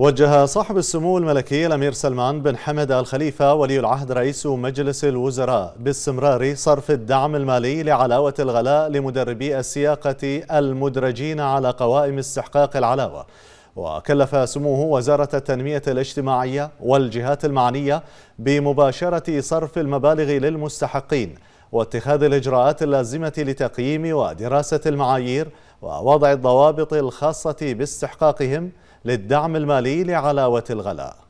وجه صاحب السمو الملكي الأمير سلمان بن حمد الخليفة ولي العهد رئيس مجلس الوزراء باستمرار صرف الدعم المالي لعلاوة الغلاء لمدربي السياقة المدرجين على قوائم استحقاق العلاوة وكلف سموه وزارة التنمية الاجتماعية والجهات المعنية بمباشرة صرف المبالغ للمستحقين واتخاذ الإجراءات اللازمة لتقييم ودراسة المعايير ووضع الضوابط الخاصة باستحقاقهم للدعم المالي لعلاوة الغلاء